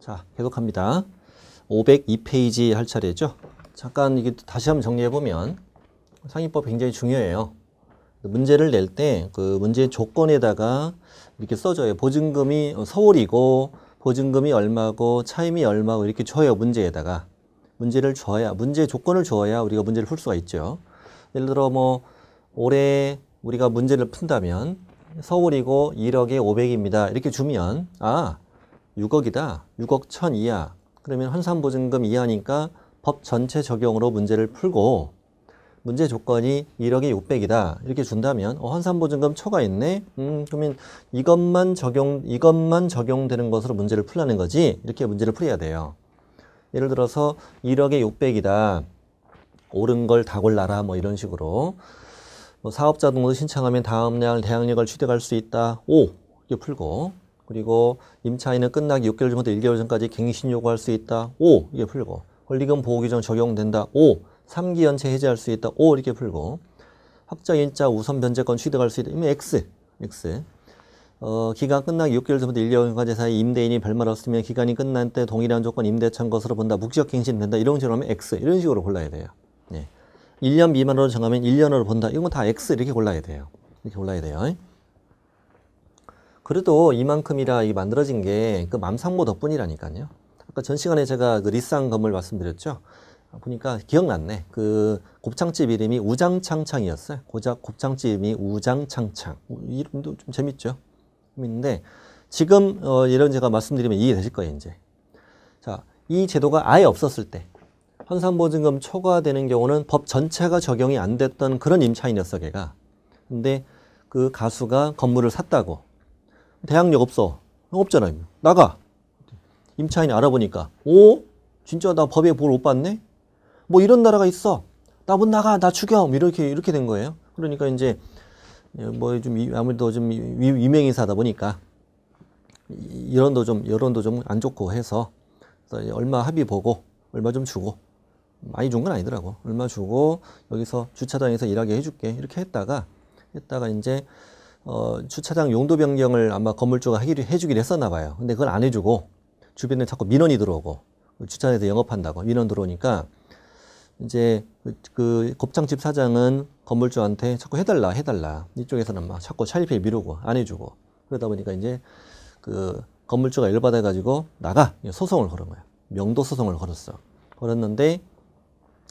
자, 해속합니다 502페이지 할 차례죠. 잠깐 이게 다시 한번 정리해보면 상위법 굉장히 중요해요. 문제를 낼 때 그 문제 조건에다가 이렇게 써줘요. 보증금이 서울이고 보증금이 얼마고 차임이 얼마고 이렇게 줘요. 문제에다가. 문제를 줘야, 문제 조건을 줘야 우리가 문제를 풀 수가 있죠. 예를 들어 뭐 올해 우리가 문제를 푼다면 서울이고 1억에 500입니다. 이렇게 주면 아 6억이다. 6억 1천 이하. 그러면 환산보증금 이하니까 법 전체 적용으로 문제를 풀고 문제 조건이 1억이 600이다. 이렇게 준다면 어, 환산보증금 초과 있네. 음, 그러면 이것만 적용 이것만 적용되는 것으로 문제를 풀라는 거지. 이렇게 문제를 풀어야 돼요. 예를 들어서 1억에 600이다. 옳은 걸 다 골라라 뭐 이런 식으로 뭐 사업자 등록을 신청하면 다음 날 대항력을 취득할 수 있다. 오. 이렇게 풀고 그리고 임차인은 끝나기 6개월 전부터 1개월 전까지 갱신 요구할 수 있다. 5. 이게 풀고. 권리금 보호 규정 적용된다. 5. 3기 연체 해제할 수 있다. 5. 이렇게 풀고. 확정 일자 우선 변제권 취득할 수 있다. 이면 X. X. 어, 기간 끝나기 6개월 전부터 1년까지 개월 사이 임대인이 별말 없으면 기간이 끝난 때 동일한 조건 임대차인 것으로 본다. 묵지역 갱신된다. 이런 식으로 하면 X. 이런 식으로 골라야 돼요. 네. 1년 미만으로 정하면 1년으로 본다. 이건 다 X 이렇게 골라야 돼요. 이렇게 골라야 돼요. 그래도 이만큼이라 이 만들어진 게 그 맘상모 덕분이라니까요. 아까 전 시간에 제가 그 리쌍 건물 말씀드렸죠. 보니까 기억났네. 그 곱창집 이름이 우장창창이었어요. 고작 곱창집 이름이 우장창창. 이름도 좀 재밌죠. 재밌는데 지금 어 이런 제가 말씀드리면 이해되실 거예요, 이제. 자, 이 제도가 아예 없었을 때환산보증금 초과되는 경우는 법 전체가 적용이 안 됐던 그런 임차인이었어, 걔가. 근데 그 가수가 건물을 샀다고 대학력 없어. 없잖아요. 나가. 임차인이 알아보니까 오? 어? 진짜 나 법에 볼 못 봤네? 뭐 이런 나라가 있어. 나 못 나가. 나 죽여. 이렇게 이렇게 된 거예요. 그러니까 이제 뭐 좀 아무래도 좀 유명인사다 보니까 여론도 좀 여론도 좀 안 좋고 해서 얼마 합의 보고 얼마 좀 주고 많이 준 건 아니더라고. 얼마 주고 여기서 주차장에서 일하게 해줄게 이렇게 했다가 했다가 이제 어, 주차장 용도 변경을 아마 건물주가 하기로 해주긴 했었나 봐요. 근데 그걸 안 해주고 주변에 자꾸 민원이 들어오고 주차장에서 영업한다고 민원 들어오니까 이제 그, 그 곱창집 사장은 건물주한테 자꾸 해달라 해달라 이쪽에서는 막 자꾸 차일피 미루고 안 해주고 그러다 보니까 이제 그 건물주가 열받아 가지고 나가 소송을 걸은 거야 명도 소송을 걸었어 걸었는데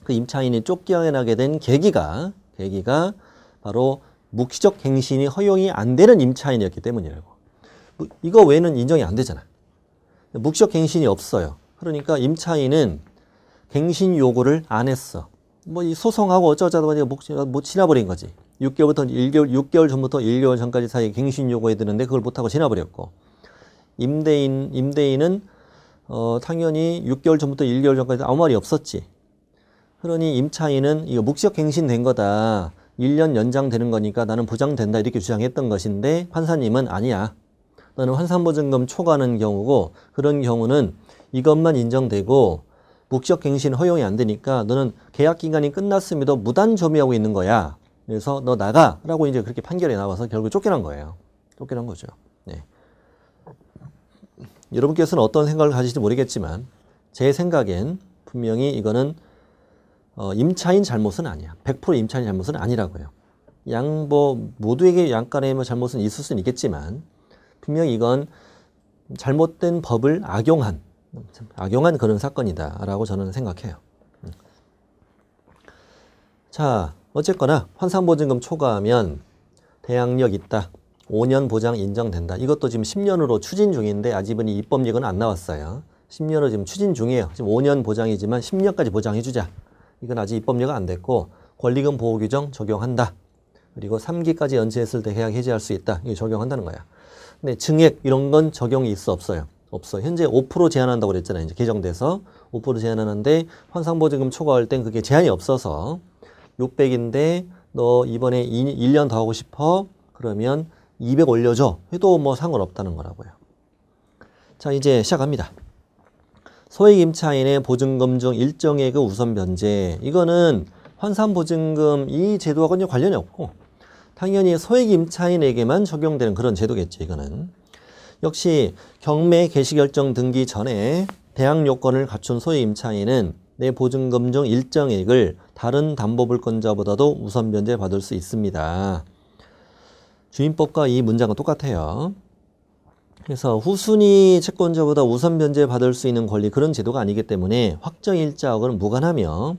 그 임차인이 쫓겨나게 된 계기가 계기가 바로 묵시적 갱신이 허용이 안 되는 임차인이었기 때문이라고. 뭐 이거 외에는 인정이 안 되잖아. 묵시적 갱신이 없어요. 그러니까 임차인은 갱신 요구를 안 했어. 뭐 이 소송하고 어쩌다 보니까 못 지나버린 거지. 6개월부터 1개월, 6개월 전부터 1개월 전까지 사이 갱신 요구해 드는데 그걸 못하고 지나버렸고 임대인 임대인은 어, 당연히 6개월 전부터 1개월 전까지 아무 말이 없었지. 그러니 임차인은 이거 묵시적 갱신된 거다. 1년 연장되는 거니까 나는 보장된다 이렇게 주장했던 것인데 판사님은 아니야. 너는 환산보증금 초과하는 경우고 그런 경우는 이것만 인정되고 묵적갱신 허용이 안 되니까 너는 계약 기간이 끝났음에도 무단 점유하고 있는 거야. 그래서 너 나가라고 이제 그렇게 판결이 나와서 결국 쫓겨난 거예요. 쫓겨난 거죠. 네. 여러분께서는 어떤 생각을 가지실지 모르겠지만 제 생각엔 분명히 이거는 어, 임차인 잘못은 아니야. 100% 임차인 잘못은 아니라고요. 양보 뭐 모두에게 양간의 뭐 잘못은 있을 수는 있겠지만 분명히 이건 잘못된 법을 악용한 악용한 그런 사건이다라고 저는 생각해요. 음. 자, 어쨌거나 환상보증금 초과하면 대항력 있다. 5년 보장 인정된다. 이것도 지금 10년으로 추진 중인데 아직은 입법력은 안 나왔어요. 10년으로 지금 추진 중이에요. 지금 5년 보장이지만 10년까지 보장해주자. 이건 아직 입법료가 안 됐고 권리금 보호 규정 적용한다. 그리고 3기까지 연체했을 때해약 해지할 수 있다. 이게 적용한다는 거야. 근데 증액 이런 건 적용이 있어 없어요. 없어. 현재 5% 제한한다고 그랬잖아요. 이제 개정돼서 5% 제한하는데 환상보증금 초과할 땐 그게 제한이 없어서 600인데 너 이번에 2, 1년 더 하고 싶어? 그러면 200 올려줘. 해도 뭐 상관없다는 거라고요. 자, 이제 시작합니다. 소액임차인의 보증금중 일정액의 그 우선 변제 이거는 환산보증금 이 제도하고는 관련이 없고 당연히 소액임차인에게만 적용되는 그런 제도겠죠 이거는 역시 경매 개시결정 등기 전에 대항 요건을 갖춘 소액임차인은 내 보증금 중 일정액을 다른 담보불권자보다도 우선 변제받을 수 있습니다. 주임법과 이 문장은 똑같아요. 그래서 후순위 채권자보다 우선 변제 받을 수 있는 권리 그런 제도가 아니기 때문에 확정일자하고는 무관하며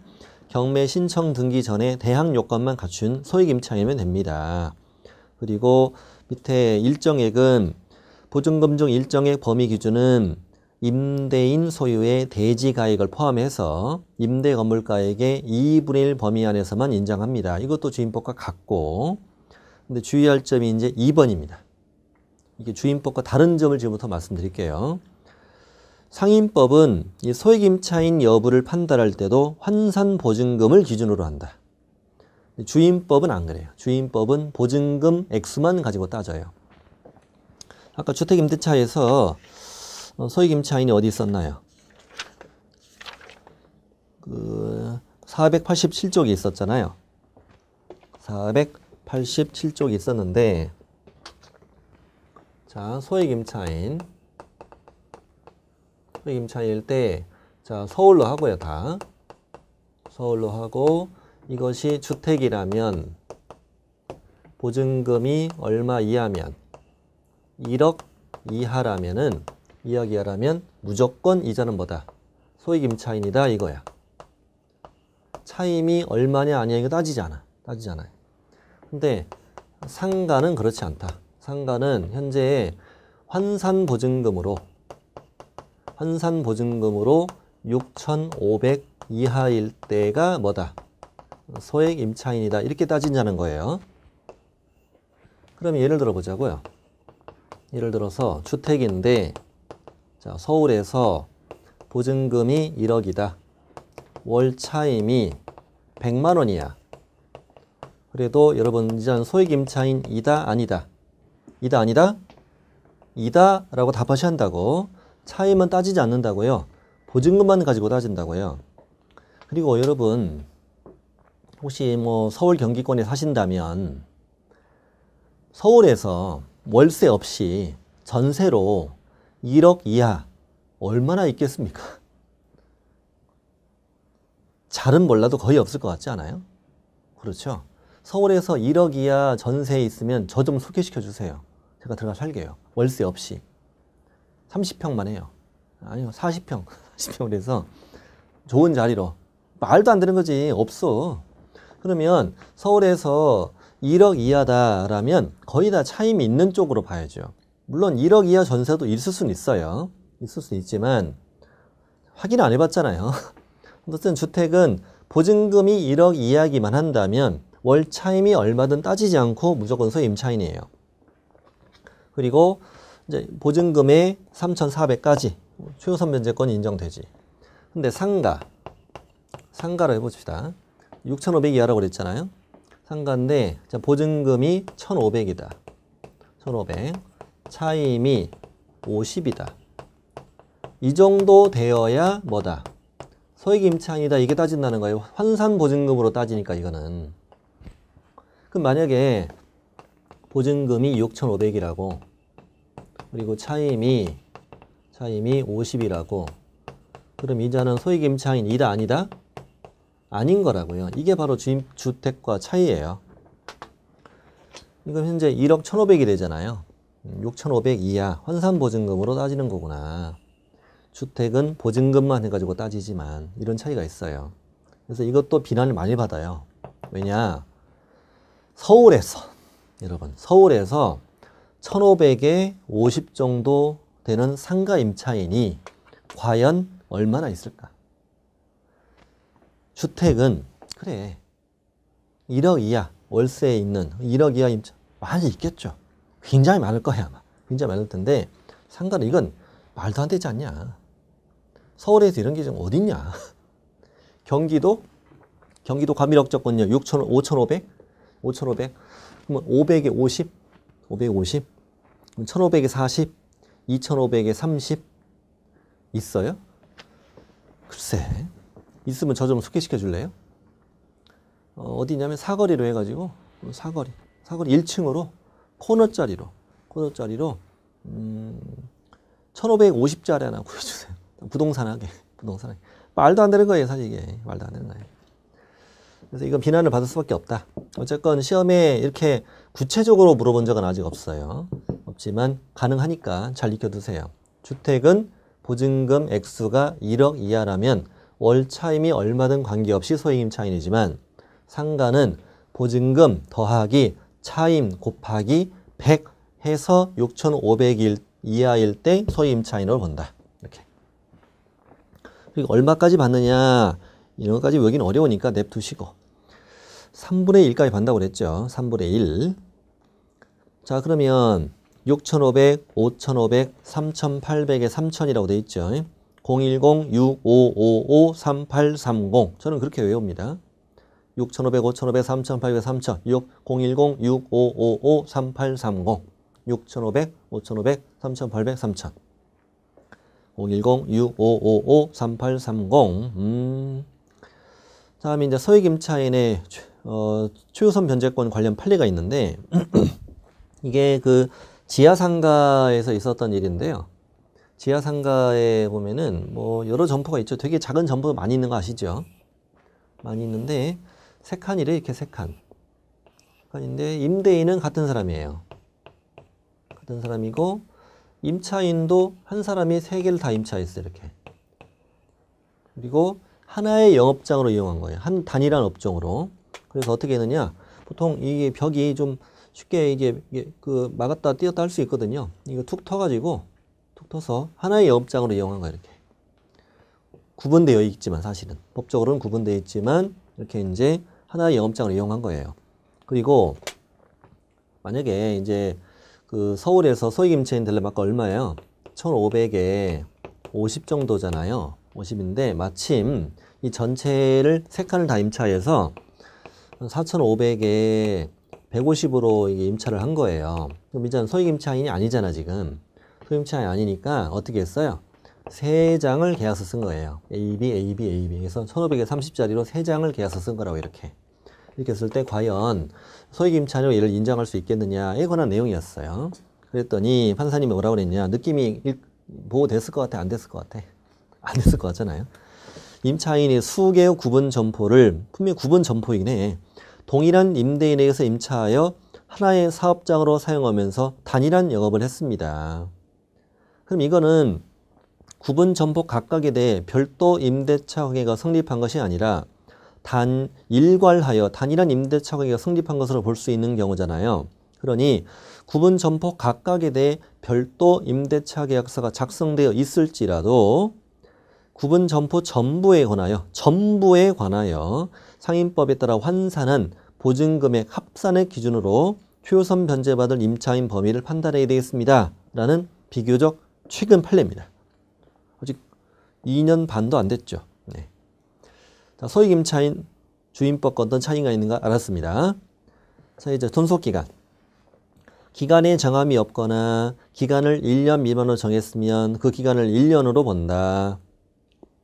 경매 신청 등기 전에 대항 요건만 갖춘 소액 임차이면 됩니다. 그리고 밑에 일정액은 보증금 중 일정액 범위 기준은 임대인 소유의 대지 가액을 포함해서 임대 건물 가액의 2분의 1 범위 안에서만 인정합니다. 이것도 주임법과 같고 근데 주의할 점이 이제 2번입니다. 이게 주임법과 다른 점을 지금부터 말씀드릴게요. 상임법은 소액 임차인 여부를 판단할 때도 환산 보증금을 기준으로 한다. 주임법은 안 그래요. 주임법은 보증금 액수만 가지고 따져요. 아까 주택 임대차에서 어, 소액 임차인이 어디 있었나요? 그 487쪽이 있었잖아요. 487쪽이 있었는데 자, 소액 임차인. 소액 임차인일 때, 자, 서울로 하고요, 다. 서울로 하고, 이것이 주택이라면, 보증금이 얼마 이하면, 1억 이하라면은, 2억 이하라면 무조건 이자는 뭐다? 소액 임차인이다, 이거야. 차임이 얼마냐, 아니냐, 이거 따지지 않아. 따지잖아요. 근데 상가는 그렇지 않다. 상가는 현재 환산보증금으로 환산보증금으로 6,500 이하일 때가 뭐다? 소액 임차인이다. 이렇게 따진다는 거예요. 그럼 예를 들어 보자고요. 예를 들어서 주택인데 자, 서울에서 보증금이 1억이다. 월 차임이 100만 원이야. 그래도 여러분 이제 소액 임차인이다 아니다. 이다 아니다? 이다 라고 답하시한다고차이만 따지지 않는다고요. 보증금만 가지고 따진다고요. 그리고 여러분 혹시 뭐 서울 경기권에 사신다면 서울에서 월세 없이 전세로 1억 이하 얼마나 있겠습니까? 잘은 몰라도 거의 없을 것 같지 않아요? 그렇죠? 서울에서 1억 이하 전세에 있으면 저 좀 소개시켜 주세요. 제가 들어가 살게요. 월세 없이. 30평만 해요. 아니요, 40평. 40평 그해서 좋은 자리로. 말도 안 되는 거지. 없어. 그러면 서울에서 1억 이하다라면 거의 다 차임이 있는 쪽으로 봐야죠. 물론 1억 이하 전세도 있을 수는 있어요. 있을 수는 있지만 확인 안 해봤잖아요. 어쨌든 주택은 보증금이 1억 이하기만 한다면 월 차임이 얼마든 따지지 않고 무조건 소임차인이에요. 그리고 이제 보증금의 3,400까지 최우선 면제권이 인정되지. 근데 상가, 상가로 해봅시다. 6,500 이하라고 그랬잖아요. 상가인데 자, 보증금이 1,500이다. 1,500. 차임이 50이다. 이 정도 되어야 뭐다? 소액 임차인이다. 이게 따진다는 거예요. 환산 보증금으로 따지니까 이거는. 그럼 만약에 보증금이 6,500이라고 그리고 차임이 차임이 50이라고 그럼 이자는 소액임차인 이다 아니다? 아닌 거라고요. 이게 바로 주, 주택과 차이예요. 이건 현재 1억 1,500이 되잖아요. 6,500 음, 이하 환산보증금으로 따지는 거구나. 주택은 보증금만 해가지고 따지지만 이런 차이가 있어요. 그래서 이것도 비난을 많이 받아요. 왜냐 서울에서 여러분 서울에서 1,500에 50 정도 되는 상가 임차인이 과연 얼마나 있을까? 주택은 그래 1억 이하 월세에 있는 1억 이하 임차 많이 있겠죠. 굉장히 많을 거야 아마. 굉장히 많을 텐데 상가는 이건 말도 안 되지 않냐. 서울에서 이런 게 지금 어딨냐. 경기도 경기도 과밀억적 권역 6,500, 5,500, 5,500 그러면 500에 50 550, 1500에 40, 2500에 30 있어요? 글쎄, 있으면 저 좀 소개시켜 줄래요? 어, 디냐면 사거리로 해가지고 사거리, 사거리 1층으로 코너짜리로, 코너짜리로 음, 1550짜리 하나 구해주세요 부동산하게, 부동산하게. 말도 안 되는 거예요, 사실 이게. 말도 안 되는 거예요. 그래서 이건 비난을 받을 수밖에 없다. 어쨌건 시험에 이렇게 구체적으로 물어본 적은 아직 없어요. 없지만 가능하니까 잘 익혀두세요. 주택은 보증금 액수가 1억 이하라면 월 차임이 얼마든 관계없이 소임 차인이지만 상가는 보증금 더하기 차임 곱하기 100 해서 6,500일 이하일 때 소임 차인으로 본다. 이렇게. 그리고 얼마까지 받느냐 이런 것까지 외기는 어려우니까 냅두시고 3분의 1까지 받는다고 그랬죠. 3분의 1. 자 그러면 6,500, 5,500, 3,800에 3,000이라고 돼 있죠. 010-6555-3830 저는 그렇게 외웁니다. 6,500, 5,500, 3,800, 3,000 6, 010-6555-3830 6,500, 5,500, 3,800, 3,000 010-6555-3830 음. 다음에 이제 서해김차인의 어, 초유선 변제권 관련 판례가 있는데 이게 그 지하상가에서 있었던 일인데요. 지하상가에 보면은 뭐 여러 점포가 있죠. 되게 작은 점포 많이 있는 거 아시죠? 많이 있는데 세 칸이래 이렇게 세 칸. 칸인데 임대인은 같은 사람이에요. 같은 사람이고 임차인도 한 사람이 세 개를 다 임차했어 이렇게. 그리고 하나의 영업장으로 이용한 거예요. 한 단일한 업종으로. 그래서 어떻게 했느냐? 보통 이게 벽이 좀 쉽게 이제 그 막았다 띄었다 할 수 있거든요. 이거 툭 터가지고 툭 터서 하나의 영업장으로 이용한 거예 이렇게 구분되어 있지만 사실은 법적으로는 구분되어 있지만 이렇게 이제 하나의 영업장을 이용한 거예요. 그리고 만약에 이제 그 서울에서 소액김치인 델레마가 얼마예요? 1,500에 50 정도잖아요. 50인데 마침 이 전체를 세 칸을 다 임차해서 4,500에 150으로 임차를 한 거예요. 그럼 이제 소액임차인이 아니잖아 지금. 소임차이 아니니까 어떻게 했어요? 세 장을 계약서 쓴 거예요. AB, AB, AB. 그서 1500에 30짜리로 세 장을 계약서 쓴 거라고 이렇게. 이렇게 쓸때 과연 소액임차료 얘를 인정할 수 있겠느냐에 관한 내용이었어요. 그랬더니 판사님이 뭐라고 그랬냐. 느낌이 보호됐을 뭐 것 같아? 안 됐을 것 같아? 안 됐을 것 같잖아요. 임차인이 수개의 구분 점포를, 분명 구분 점포이긴 해. 동일한 임대인에게서 임차하여 하나의 사업장으로 사용하면서 단일한 영업을 했습니다. 그럼 이거는 구분 점포 각각에 대해 별도 임대차 관계가 성립한 것이 아니라 단 일괄하여 단일한 임대차 관계가 성립한 것으로 볼 수 있는 경우잖아요. 그러니 구분 점포 각각에 대해 별도 임대차 계약서가 작성되어 있을지라도 구분 점포 전부에 관하여 전부에 관하여 상인법에 따라 환산한 보증금액 합산의 기준으로 최우선 변제받을 임차인 범위를 판단해야 되겠습니다. 라는 비교적 최근 판례입니다. 아직 2년 반도 안 됐죠. 네. 자, 소액 임차인 주임법과 어떤 차이가 있는가 알았습니다. 자, 이제 존속기간. 기간의 정함이 없거나 기간을 1년 미만으로 정했으면 그 기간을 1년으로 본다.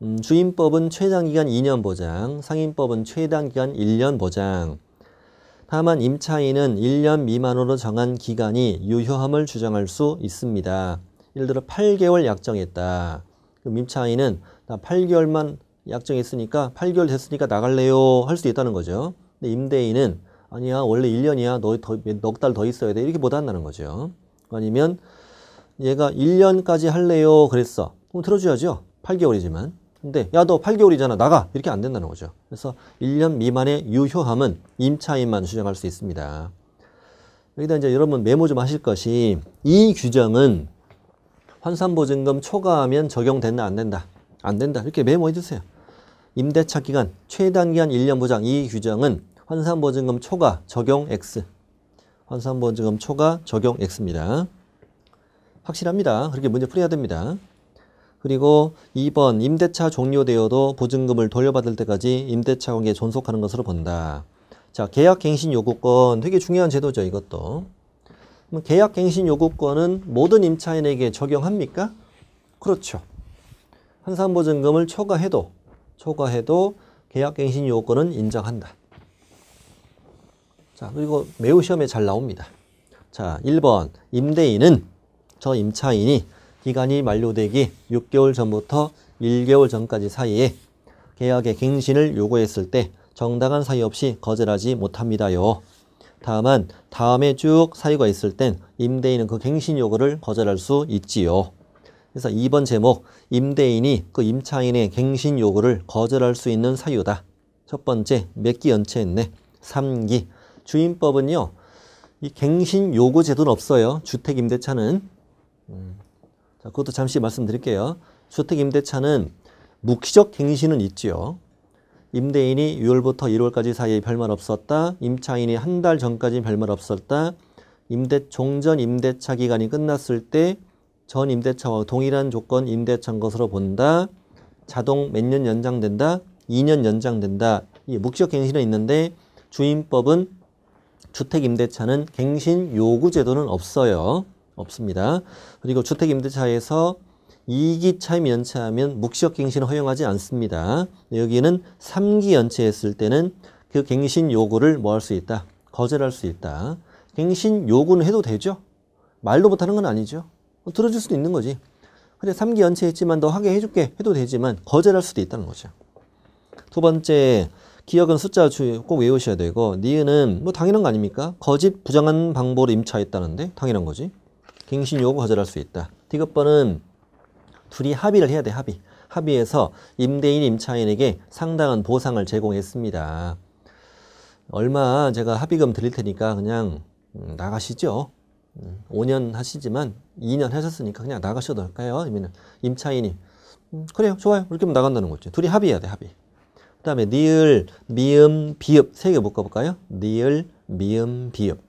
음, 주임법은 최장기간 2년 보장, 상임법은 최단기간 1년 보장. 다만 임차인은 1년 미만으로 정한 기간이 유효함을 주장할 수 있습니다. 예를 들어 8개월 약정했다. 그럼 임차인은 나 8개월만 약정했으니까 8개월 됐으니까 나갈래요 할 수 있다는 거죠. 근데 임대인은 아니야 원래 1년이야 너넉달 더 있어야 돼 이렇게 보다 한다는 거죠. 아니면 얘가 1년까지 할래요 그랬어. 그럼 들어줘야죠. 8개월이지만. 근데 야 너 8개월이잖아 나가 이렇게 안 된다는 거죠. 그래서 1년 미만의 유효함은 임차인만 수정할 수 있습니다. 여기다 이제 여러분 메모 좀 하실 것이 이 규정은 환산보증금 초과하면 적용된다 안 된다 안 된다 이렇게 메모해 주세요. 임대차 기간 최단기한 1년 보장 이 규정은 환산보증금 초과 적용 X 환산보증금 초과 적용 X입니다. 확실합니다. 그렇게 문제 풀어야 됩니다. 그리고 2번 임대차 종료되어도 보증금을 돌려받을 때까지 임대차 관계 존속하는 것으로 본다. 자, 계약갱신 요구권 되게 중요한 제도죠, 이것도. 그럼 계약갱신 요구권은 모든 임차인에게 적용합니까? 그렇죠. 한산보증금을 초과해도 초과해도 계약갱신 요구권은 인정한다. 자, 그리고 매우 시험에 잘 나옵니다. 자, 1번 임대인은 저 임차인이 기간이 만료되기 6개월 전부터 1개월 전까지 사이에 계약의 갱신을 요구했을 때 정당한 사유 없이 거절하지 못합니다요. 다만 다음에 쭉 사유가 있을 땐 임대인은 그 갱신 요구를 거절할 수 있지요. 그래서 2번 제목 임대인이 그 임차인의 갱신 요구를 거절할 수 있는 사유다. 첫 번째 몇 기 연체했네. 3기 주임법은요. 이 갱신 요구 제도는 없어요. 주택 임대차는. 음. 자, 그것도 잠시 말씀드릴게요. 주택 임대차는 묵시적 갱신은 있지요. 임대인이 6월부터 1월까지 사이에 별말 없었다. 임차인이 한 달 전까지 별말 없었다. 임대 종전 임대차 기간이 끝났을 때 전 임대차와 동일한 조건 임대차인 것으로 본다. 자동 몇 년 연장된다. 2년 연장된다. 이 묵시적 갱신은 있는데 주임법은 주택 임대차는 갱신 요구 제도는 없어요. 없습니다. 그리고 주택임대차에서 2기 차임 연체하면 묵시적 갱신을 허용하지 않습니다. 여기에는 3기 연체했을 때는 그 갱신 요구를 뭐 할 수 있다? 거절할 수 있다. 갱신 요구는 해도 되죠? 말로 못하는 건 아니죠. 뭐 들어줄 수도 있는 거지. 근데 3기 연체했지만 더 하게 해줄게 해도 되지만 거절할 수도 있다는 거죠. 두 번째, 기억은 숫자 꼭 외우셔야 되고 니은은 뭐 당연한 거 아닙니까? 거짓 부정한 방법으로 임차했다는데 당연한 거지. 갱신 요구 거절할 수 있다. 디귿번은 둘이 합의를 해야 돼, 합의. 합의해서 임대인 임차인에게 상당한 보상을 제공했습니다. 얼마 제가 합의금 드릴 테니까 그냥 음, 나가시죠. 5년 음, 하시지만 2년 하셨으니까 그냥 나가셔도 될까요? 아니면 임차인이 음, 그래요 좋아요 그렇게 하면 나간다는 거죠. 둘이 합의해야 돼 합의. 그 다음에 니을, 미음, 비읍 세 개 묶어볼까요? 니을, 미음, 비읍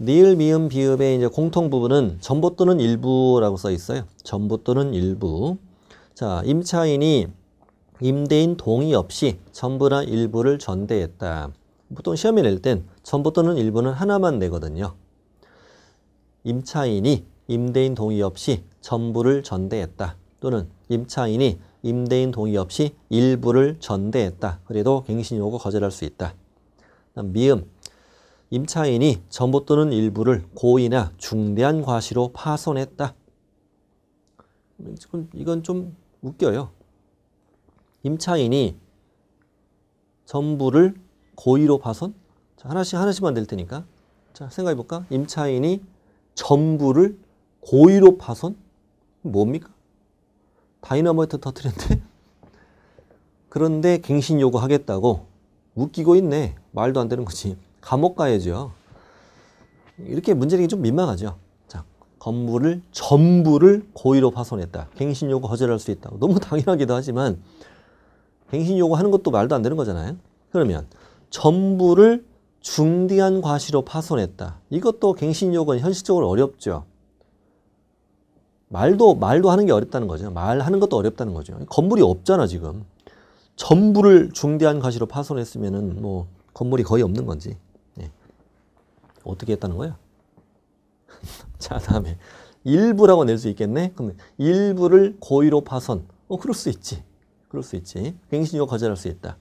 니을, 미음, 비읍의 이제 공통 부분은 전부 또는 일부라고 써 있어요. 전부 또는 일부. 자, 임차인이 임대인 동의 없이 전부나 일부를 전대했다. 보통 시험에 낼 땐 전부 또는 일부는 하나만 내거든요. 임차인이 임대인 동의 없이 전부를 전대했다. 또는 임차인이 임대인 동의 없이 일부를 전대했다. 그래도 갱신요구 거절할 수 있다. 미음, 임차인이 전부 또는 일부를 고의나 중대한 과실로 파손했다. 이건 좀 웃겨요. 임차인이 전부를 고의로 파손? 자, 하나씩 하나씩만 될 테니까. 자, 생각해 볼까? 임차인이 전부를 고의로 파손? 뭡니까? 다이너마이트 터트렸는데? 그런데 갱신 요구하겠다고 웃기고 있네. 말도 안 되는 거지. 감옥 가야죠. 이렇게 문제는 좀 민망하죠. 자, 건물을 전부를 고의로 파손했다. 갱신 요구 거절할수 있다. 너무 당연하기도 하지만 갱신 요구하는 것도 말도 안 되는 거잖아요. 그러면 전부를 중대한 과실로 파손했다. 이것도 갱신 요구는 현실적으로 어렵죠. 말도 말도 하는 게 어렵다는 거죠. 말하는 것도 어렵다는 거죠. 건물이 없잖아 지금. 전부를 중대한 과실로 파손했으면은 뭐 건물이 거의 없는 건지. 어떻게 했다는 거야? 자, 다음에 일부라고 낼 수 있겠네? 그러 일부를 고의로 파선. 어, 그럴 수 있지. 그럴 수 있지. 갱신이 거절할 수 있다.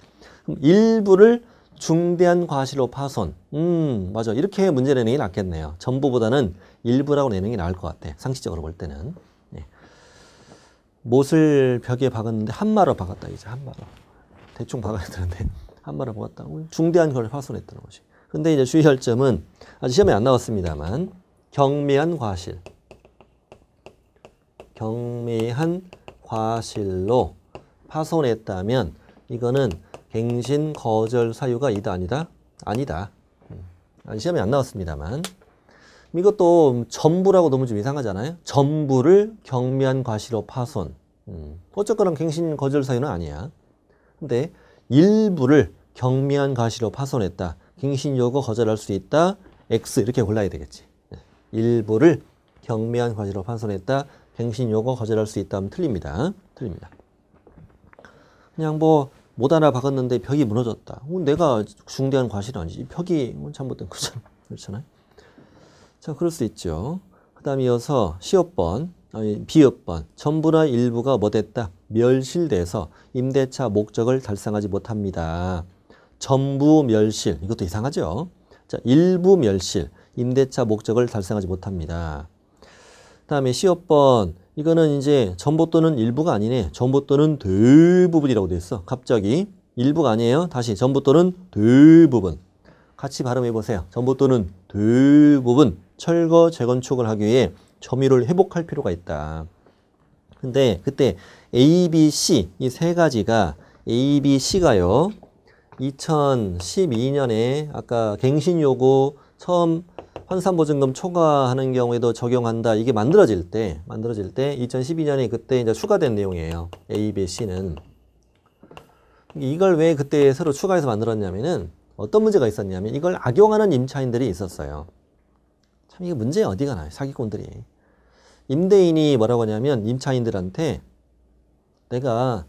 그럼 일부를 중대한 과실로 파손. 음, 맞아. 이렇게 문제 내는 게 낫겠네요. 전부보다는 일부라고 내는 게 나을 것 같아. 상식적으로 볼 때는. 예. 못을 벽에 박았는데 한마로 박았다. 이제 한마로. 대충 박아야 되는데 한마로 박았다. 중대한 과 파손했다는 거지. 근데 이제 주의할 점은 아직 시험에 안 나왔습니다만 경미한 과실 경미한 과실로 파손했다면 이거는 갱신 거절 사유가 이다 아니다 아니다 음, 시험에 안 나왔습니다만 이것도 전부라고 너무 좀 이상하잖아요 전부를 경미한 과실로 파손 음, 어쨌거나 갱신 거절 사유는 아니야 근데 일부를 경미한 과실로 파손했다 갱신 요거 거절할 수 있다. X 이렇게 골라야 되겠지. 예. 일부를 경미한 과실로 판단했다. 갱신 요거 거절할 수 있다 면 틀립니다. 틀립니다. 그냥 뭐 못 하나 박았는데 벽이 무너졌다. 내가 중대한 과실 아니지. 벽이 뭐 잘못된 거잖아. 그렇잖아요. 자, 그럴 수 있죠. 그 다음 이어서 시업번, 아니, 비업번. 전부나 일부가 뭐 됐다? 멸실돼서 임대차 목적을 달성하지 못합니다. 전부 멸실. 이것도 이상하죠. 자, 일부 멸실. 임대차 목적을 달성하지 못합니다. 다음에 시어번 이거는 이제 전부 또는 일부가 아니네. 전부 또는 대부분이라고 돼 있어. 갑자기 일부가 아니에요. 다시 전부 또는 대부분. 같이 발음해 보세요. 전부 또는 대부분 철거 재건축을 하기 위해 점유를 회복할 필요가 있다. 근데 그때 A, B, C 이 세 가지가 A, B, C가요. 2012년에 아까 갱신 요구 처음 환산보증금 초과하는 경우에도 적용한다. 이게 만들어질 때, 만들어질 때 2012년에 그때 이제 추가된 내용이에요. A, B, C는. 이걸 왜 그때 새로 추가해서 만들었냐면은 어떤 문제가 있었냐면 이걸 악용하는 임차인들이 있었어요. 참 이게 문제 어디가 나요? 사기꾼들이. 임대인이 뭐라고 하냐면 임차인들한테 내가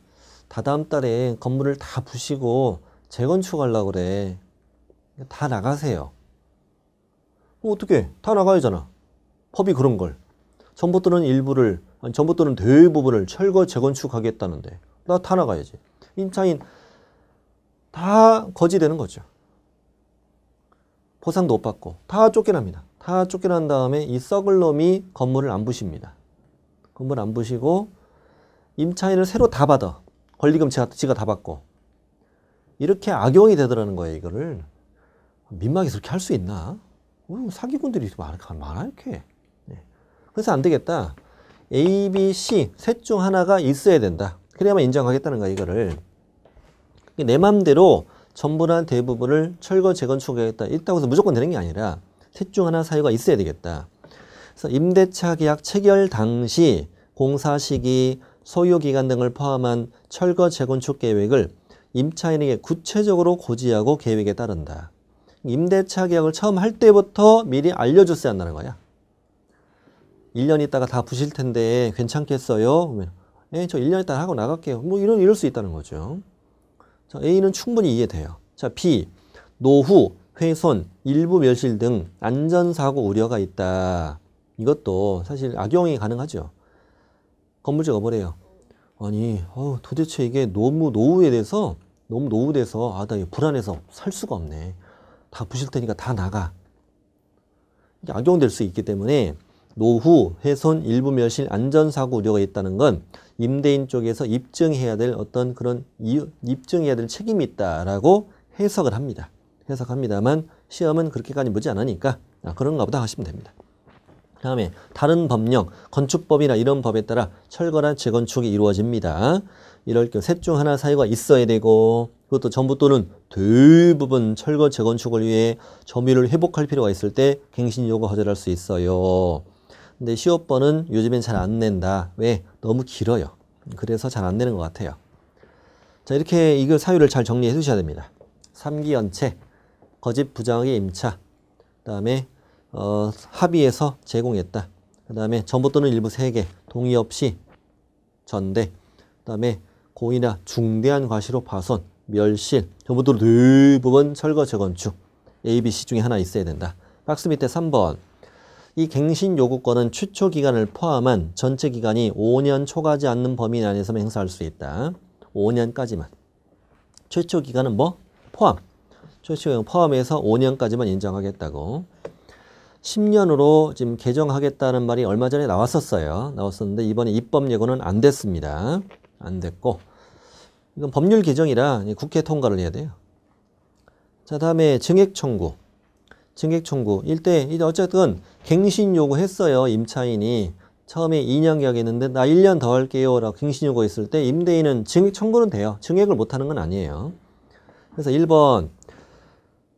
다다음 달에 건물을 다 부시고 재건축하려고 그래. 다 나가세요. 뭐 어떻게? 다 나가야잖아. 법이 그런 걸. 전부 또는 일부를, 아니, 전부 또는 대부분을 철거 재건축하겠다는데 나 다 나가야지. 임차인 다 거지되는 거죠. 보상도 못 받고 다 쫓겨납니다. 다 쫓겨난 다음에 이 썩을 놈이 건물을 안 부십니다. 건물 안 부시고 임차인을 새로 다 받아. 권리금 제가 지가 다 받고 이렇게 악용이 되더라는 거예요, 이거를. 민망해 서 그렇게 할 수 있나? 어, 사기꾼들이 많아, 많아, 이렇게. 네. 그래서 안 되겠다. A, B, C, 셋 중 하나가 있어야 된다. 그래야만 인정하겠다는 거야, 이거를. 내 맘대로 전부나 대부분을 철거, 재건축하겠다. 있다고 해서 무조건 되는 게 아니라 셋 중 하나 사유가 있어야 되겠다. 그래서 임대차 계약 체결 당시 공사 시기, 소요 기간 등을 포함한 철거, 재건축 계획을 임차인에게 구체적으로 고지하고 계획에 따른다. 임대차 계약을 처음 할 때부터 미리 알려줬어야 한다는 거야. 1년 있다가 다 부실 텐데 괜찮겠어요? 그러면 예, 저 1년 있다가 하고 나갈게요. 뭐 이런 이럴 수 있다는 거죠. 자, A는 충분히 이해돼요. 자, B. 노후, 훼손, 일부 멸실 등 안전사고 우려가 있다. 이것도 사실 악용이 가능하죠. 건물주 거버래요. 아니, 어, 도대체 이게 노무, 노후에 대해서 너무 노후돼서 아나 불안해서 살 수가 없네. 다 부실 테니까 다 나가. 이게 악용될 수 있기 때문에 노후, 훼손, 일부 멸실, 안전사고 우려가 있다는 건 임대인 쪽에서 입증해야 될 어떤 그런 이유, 입증해야 될 책임이 있다라고 해석을 합니다. 해석합니다만 시험은 그렇게까지 보지 않으니까 아, 그런가 보다 하시면 됩니다. 다음에 다른 법령, 건축법이나 이런 법에 따라 철거나 재건축이 이루어집니다. 이럴 경우 셋 중 하나 사유가 있어야 되고 그것도 전부 또는 대부분 철거 재건축을 위해 점유를 회복할 필요가 있을 때 갱신 요구 거절할 수 있어요. 근데 시효번은 요즘엔 잘 안 낸다. 왜? 너무 길어요. 그래서 잘 안 내는 것 같아요. 자 이렇게 이걸 사유를 잘 정리해 두셔야 됩니다. 3기 연체, 거짓 부정하게 임차, 그 다음에 어, 합의해서 제공했다. 그 다음에 전부 또는 일부 세 개 동의 없이 전대 그 다음에 고의나 중대한 과실로 파손, 멸실 전부 또 대부분 철거 재건축 A, B, C 중에 하나 있어야 된다. 박스 밑에 3번 이 갱신 요구권은 최초 기간을 포함한 전체 기간이 5년 초과하지 않는 범위 안에서만 행사할 수 있다. 5년까지만. 최초 기간은 뭐? 포함. 최초 기간 포함해서 5년까지만 인정하겠다고. 10년으로 지금 개정하겠다는 말이 얼마 전에 나왔었어요. 나왔었는데 이번에 입법 예고는 안 됐습니다. 안 됐고 이건 법률 개정이라 국회 통과를 해야 돼요. 자 다음에 증액 청구. 증액 청구. 일대 어쨌든 갱신 요구했어요. 임차인이 처음에 2년 계약했는데 나 1년 더 할게요라고 갱신 요구했을 때 임대인은 증액 청구는 돼요. 증액을 못 하는 건 아니에요. 그래서 1번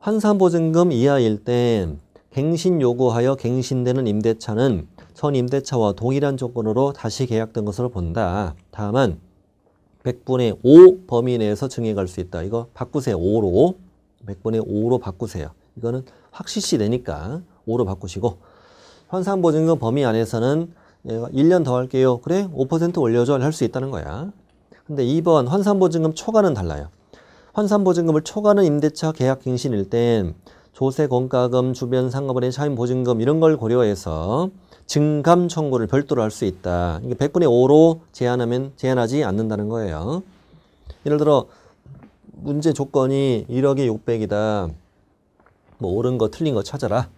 환산보증금 이하일 땐 갱신 요구하여 갱신되는 임대차는 전 임대차와 동일한 조건으로 다시 계약된 것으로 본다. 다만 100분의 5 범위 내에서 증액할 수 있다. 이거 바꾸세요. 5로 100분의 5로 바꾸세요. 이거는 확실시 되니까 5로 바꾸시고 환산보증금 범위 안에서는 1년 더 할게요. 그래 5% 올려줘 할수 있다는 거야. 근데 2번 환산보증금 초과는 달라요. 환산보증금을 초과하는 임대차 계약 갱신일 땐 조세 공과금 주변 상가분의 차임 보증금 이런 걸 고려해서 증감 청구를 별도로 할 수 있다. 이게 100분의 5로 제한하면 제한하지 않는다는 거예요. 예를 들어 문제 조건이 1억에 600이다. 뭐 옳은 거 틀린 거 찾아라.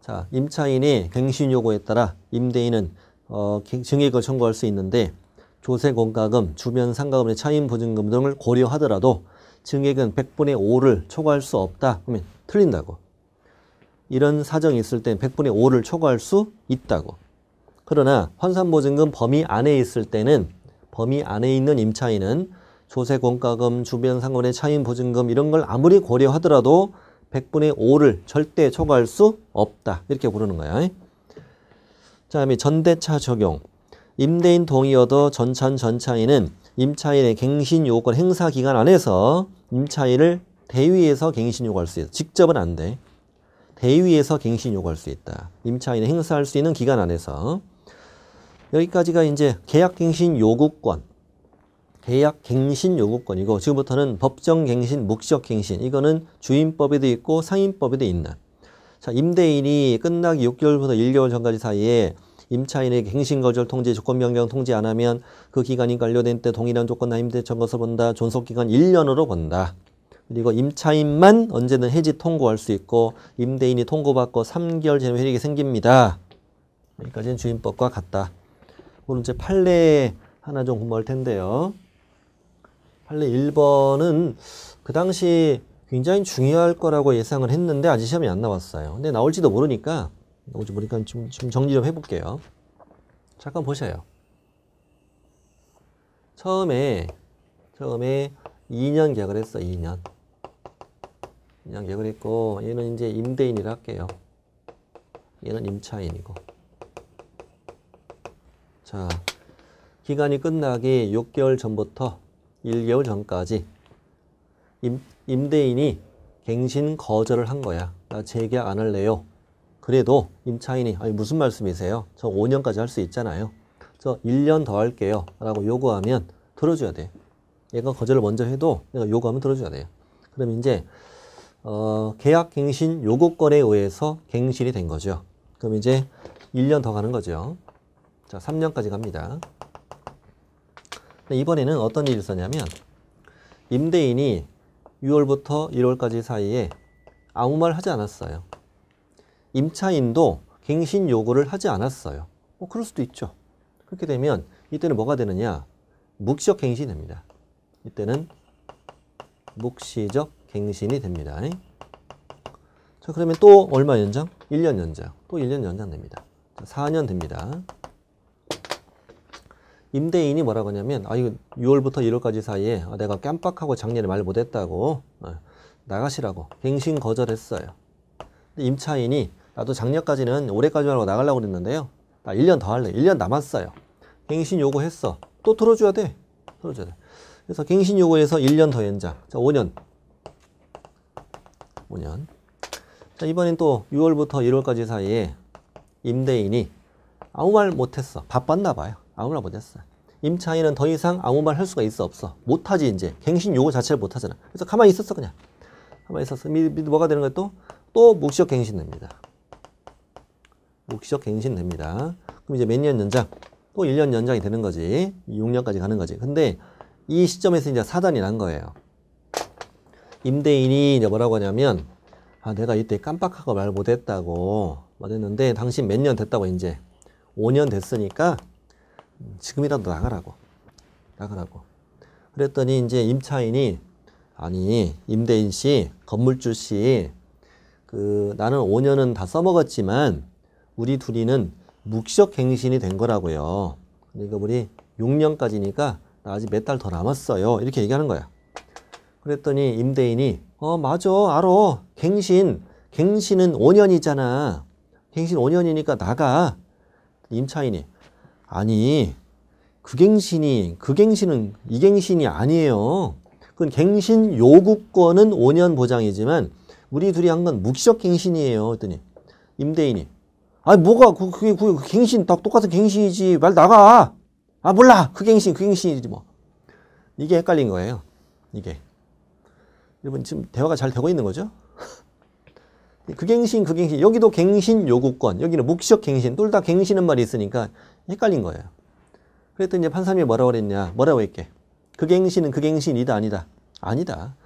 자, 임차인이 갱신 요구에 따라 임대인은 어, 증액을 청구할 수 있는데 조세 공과금, 주변 상가금의 차임 보증금 등을 고려하더라도 증액은 100분의 5를 초과할 수 없다. 그러면 틀린다고. 이런 사정이 있을 땐 100분의 5를 초과할 수 있다고. 그러나 환산보증금 범위 안에 있을 때는 범위 안에 있는 임차인은 조세 공과금, 주변 상권의 차임 보증금 이런 걸 아무리 고려하더라도 100분의 5를 절대 초과할 수 없다. 이렇게 부르는 거야. 자, 다음에 전대차 적용. 임대인 동의여도 전찬 전차인은 임차인의 갱신 요건 행사 기간 안에서 임차인을 대위에서 갱신 요구할 수 있다. 직접은 안 돼. 대위에서 갱신 요구할 수 있다. 임차인이 행사할 수 있는 기간 안에서 여기까지가 이제 계약 갱신 요구권. 계약 갱신 요구권 이고 지금부터는 법정 갱신, 목적 갱신 이거는 주임법에도 있고 상임법에도 있는 자, 임대인이 끝나기 6개월부터 1개월 전까지 사이에 임차인의 갱신거절 통지, 조건변경 통지 안 하면 그 기간이 완료된 때 동일한 조건나 임대차 거서 본다. 존속기간 1년으로 본다. 그리고 임차인만 언제든 해지 통고할 수 있고 임대인이 통고받고 3개월 지나면 회력이 생깁니다. 여기까지는 주임법과 같다. 오늘 이제 판례 하나 좀 공부할 텐데요. 판례 1번은 그 당시 굉장히 중요할 거라고 예상을 했는데 아직 시험이 안 나왔어요. 근데 나올지도 모르니까 나올지 모르니까 좀, 좀 정리 좀 해볼게요. 잠깐 보셔요. 처음에 처음에 2년 계약을 했어. 2년. 그냥 얘 그랬고 얘는 이제 임대인이라 할게요. 얘는 임차인이고. 자, 기간이 끝나기 6개월 전부터 1개월 전까지 임, 임대인이 갱신 거절을 한 거야. 나 재계약 안 할래요. 그래도 임차인이 아니 무슨 말씀이세요? 저 5년까지 할 수 있잖아요. 저 1년 더 할게요. 라고 요구하면 들어줘야 돼. 얘가 거절을 먼저 해도 내가 요구하면 들어줘야 돼요. 그럼 이제 어, 계약 갱신 요구권에 의해서 갱신이 된 거죠. 그럼 이제 1년 더 가는 거죠. 자, 3년까지 갑니다. 네, 이번에는 어떤 일이 있었냐면 임대인이 6월부터 1월까지 사이에 아무 말 하지 않았어요. 임차인도 갱신 요구를 하지 않았어요. 뭐 그럴 수도 있죠. 그렇게 되면 이때는 뭐가 되느냐? 묵시적 갱신이 니다 이때는 묵시적 갱신이 됩니다. 자, 그러면 또 얼마 연장? 1년 연장. 또 1년 연장됩니다. 4년 됩니다. 임대인이 뭐라고 하냐면 아 이거 6월부터 1월까지 사이에 아, 내가 깜빡하고 작년에 말 못했다고 어, 나가시라고 갱신 거절했어요. 임차인이 나도 작년까지는 올해까지 말고 나가려고 그랬는데요. 나 1년 더 할래. 1년 남았어요. 갱신 요구했어. 또 틀어줘야 돼. 틀어줘야 돼. 그래서 갱신 요구에서 1년 더 연장. 자, 5년. 5년. 자, 이번엔 또 6월부터 1월까지 사이에 임대인이 아무 말 못했어. 바빴나 봐요. 아무 말 못했어. 임차인은 더 이상 아무 말 할 수가 있어 없어. 못하지 이제. 갱신 요구 자체를 못하잖아. 그래서 가만히 있었어 그냥. 가만히 있었어. 미드 뭐가 되는 거야 또? 또 묵시적 갱신됩니다. 묵시적 갱신됩니다. 그럼 이제 몇 년 연장? 또 1년 연장이 되는 거지. 6년까지 가는 거지. 근데 이 시점에서 이제 사단이 난 거예요. 임대인이 이제 뭐라고 하냐면 아 내가 이때 깜빡하고 말 못했다고 말했는데 당신 몇 년 됐다고 이제 5년 됐으니까 지금이라도 나가라고 나가라고 그랬더니 이제 임차인이 아니 임대인 씨 건물주 씨그 나는 5년은 다 써먹었지만 우리 둘이는 묵적 갱신이 된 거라고요 그러니까 우리 6년까지니까 나 아직 몇 달 더 남았어요 이렇게 얘기하는 거야 그랬더니 임대인이 어 맞아 알어 갱신 갱신은 5년이잖아 갱신 5년이니까 나가 임차인이 아니 그 갱신이 그 갱신은 이 갱신이 아니에요 그건 갱신 요구권은 5년 보장이지만 우리 둘이 한 건 묵시적 갱신이에요 그랬더니 임대인이 아니 뭐가 그, 그게 그 갱신 딱 똑같은 갱신이지 말 나가 아 몰라 그 갱신 그 갱신이지 뭐 이게 헷갈린 거예요 이게 여러분 지금 대화가 잘 되고 있는 거죠? 그갱신, 그갱신. 여기도 갱신 요구권, 여기는 묵시적 갱신. 둘 다 갱신은 말이 있으니까 헷갈린 거예요. 그랬더니 이제 판사님이 뭐라고 그랬냐. 뭐라고 했게. 그갱신은 그갱신이다, 아니다. 아니다.